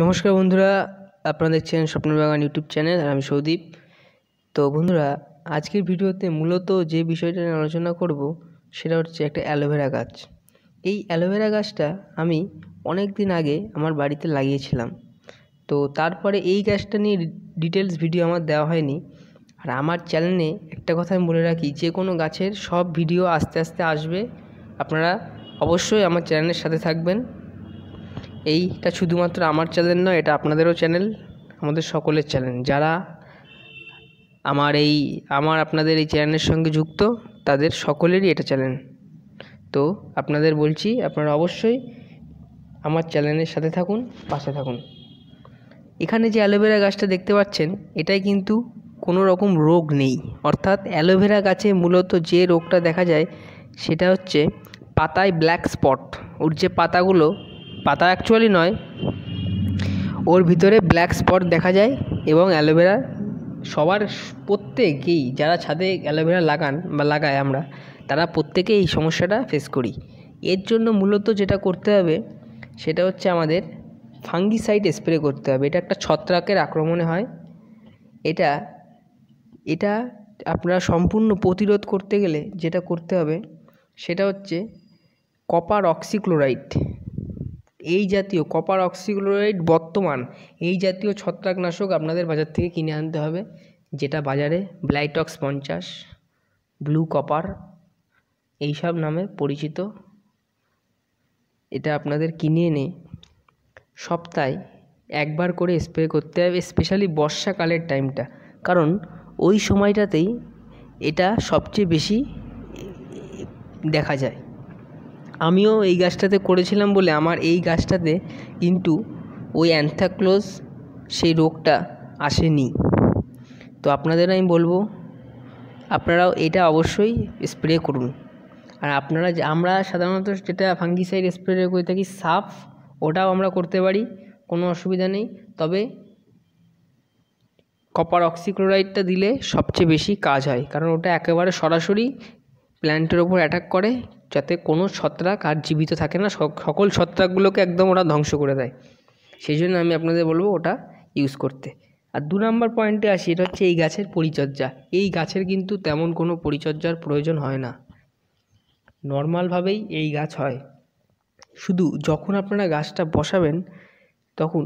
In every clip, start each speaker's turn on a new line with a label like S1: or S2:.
S1: নমস্কার বন্ধুরা আপনারা দেখছেন স্বপ্নবাগান ইউটিউব চ্যানেল আর আমি সৌদীপ তো বন্ধুরা আজকের ভিডিওতে মূলত যে বিষয়টা নিয়ে আলোচনা করব সেটা হচ্ছে একটা অ্যালোভেরা গাছ এই অ্যালোভেরা গাছটা আমি অনেক দিন আগে আমার বাড়িতে লাগিয়েছিলাম তো তারপরে এই গাছটা নিয়ে ডিটেলস ভিডিও আমার দেওয়া হয়নি আর আমার চ্যানেলে একটা কথা আমি বলে রাখি যে কোনো গাছের সব ভিডিও আস্তে আস্তে আসবে আপনারা অবশ্যই আমার চ্যানেলের সাথে থাকবেন এইটা শুধুমাত্র আমার চ্যানেল নয় এটা আপনাদেরও চ্যানেল আমাদের সকলের চ্যানেল যারা আমার এই আমার আপনাদের এই চ্যানেলের সঙ্গে যুক্ত তাদের সকলেরই এটা চ্যানেল তো আপনাদের বলছি আপনারা অবশ্যই আমার চ্যানেলের সাথে থাকুন পাশে থাকুন এখানে যে অ্যালোভেরা গাছটা দেখতে পাচ্ছেন এটাই কিন্তু কোনো রকম রোগ নেই অর্থাৎ অ্যালোভেরা গাছে মূলত যে রোগটা দেখা যায় সেটা হচ্ছে পাতায় ব্ল্যাক স্পট ওর যে পাতাগুলো পাতা অ্যাকচুয়ালি নয় ওর ভিতরে ব্ল্যাক স্পট দেখা যায় এবং অ্যালোভেরা সবার প্রত্যেকেই যারা ছাদে অ্যালোভেরা লাগান বা লাগায় আমরা তারা প্রত্যেকেই এই সমস্যাটা ফেস করি এর জন্য মূলত যেটা করতে হবে সেটা হচ্ছে আমাদের ফাঙ্গিসাইড স্প্রে করতে হবে এটা একটা ছত্রাকের আক্রমণে হয় এটা এটা আপনারা সম্পূর্ণ প্রতিরোধ করতে গেলে যেটা করতে হবে সেটা হচ্ছে কপার অক্সিক্লোরাইড এই জাতীয় কপার অক্সিক্লোরাইড বর্তমান এই জাতীয় ছত্রাকনাশক আপনাদের বাজার থেকে কিনে আনতে হবে যেটা বাজারে ব্লাইটক্স পঞ্চাশ ব্লু কপার এইসব নামে পরিচিত এটা আপনাদের কিনে এনে সপ্তাহে একবার করে স্প্রে করতে হবে স্পেশালি বর্ষাকালের টাইমটা কারণ ওই সময়টাতেই এটা সবচেয়ে বেশি দেখা যায় আমিও এই গাছটাতে করেছিলাম বলে আমার এই গাছটাতে কিন্তু ওই অ্যানথ্রাক্লোজ সেই রোগটা আসেনি তো আপনাদের আমি বলবো আপনারাও এটা অবশ্যই স্প্রে করুন আর আপনারা আমরা সাধারণত যেটা ফাঙ্গিসাইড স্প্রে করে থাকি সাফ ওটাও আমরা করতে পারি কোনো অসুবিধা নেই তবে কপার অক্সিক্লোরাইডটা দিলে সবচেয়ে বেশি কাজ হয় কারণ ওটা একেবারে সরাসরি প্ল্যান্টের ওপর অ্যাটাক করে যাতে কোনো ছত্রাক আর জীবিত থাকে না সকল ছত্রাকগুলোকে একদম ওরা ধ্বংস করে দেয় সেই জন্য আমি আপনাদের বলবো ওটা ইউজ করতে আর দু নম্বর পয়েন্টে আসি এটা হচ্ছে এই গাছের পরিচর্যা এই গাছের কিন্তু তেমন কোনো পরিচর্যার প্রয়োজন হয় না নর্মালভাবেই এই গাছ হয় শুধু যখন আপনারা গাছটা বসাবেন তখন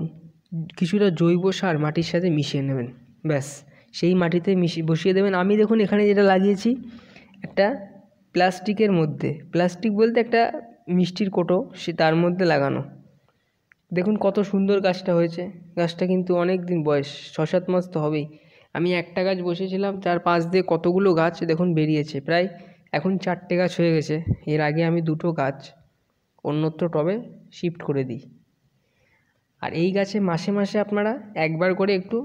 S1: কিছুটা জৈব সার মাটির সাথে মিশিয়ে নেবেন ব্যাস সেই মাটিতে মিশিয়ে বসিয়ে দেবেন আমি দেখুন এখানে যেটা লাগিয়েছি একটা প্লাস্টিকের মধ্যে প্লাস্টিক বলতে একটা মিষ্টির কোটো সে তার মধ্যে লাগানো দেখুন কত সুন্দর গাছটা হয়েছে গাছটা কিন্তু অনেক দিন বয়স ছ সাত মাস তো হবেই আমি একটা গাছ বসেছিলাম তার পাশ দিয়ে কতগুলো গাছ দেখুন বেরিয়েছে প্রায় এখন চারটে গাছ হয়ে গেছে এর আগে আমি দুটো গাছ অন্যত্র টবে শিফট করে দিই আর এই গাছে মাসে মাসে আপনারা একবার করে একটু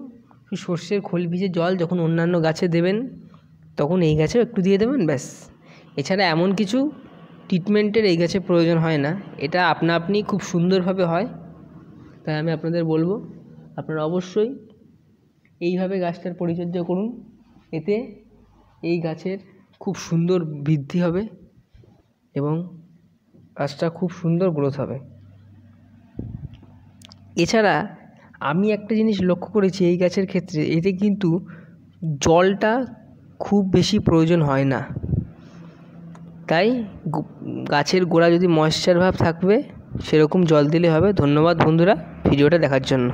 S1: সর্ষের খোল ভিজে জল যখন অন্যান্য গাছে দেবেন তখন এই গাছেও একটু দিয়ে দেবেন ব্যাস এছাড়া এমন কিছু ট্রিটমেন্টের এই গাছে প্রয়োজন হয় না এটা আপনা আপনি খুব সুন্দরভাবে হয় তাই আমি আপনাদের বলবো আপনারা অবশ্যই এইভাবে গাছটার পরিচর্যা করুন এতে এই গাছের খুব সুন্দর বৃদ্ধি হবে এবং গাছটা খুব সুন্দর গ্রোথ হবে এছাড়া আমি একটা জিনিস লক্ষ্য করেছি এই গাছের ক্ষেত্রে এতে কিন্তু জলটা খুব বেশি প্রয়োজন হয় না তাই গাছের গোড়া যদি ময়েশ্চার ভাব থাকবে সেরকম জল দিলে হবে ধন্যবাদ বন্ধুরা ভিডিওটা দেখার জন্য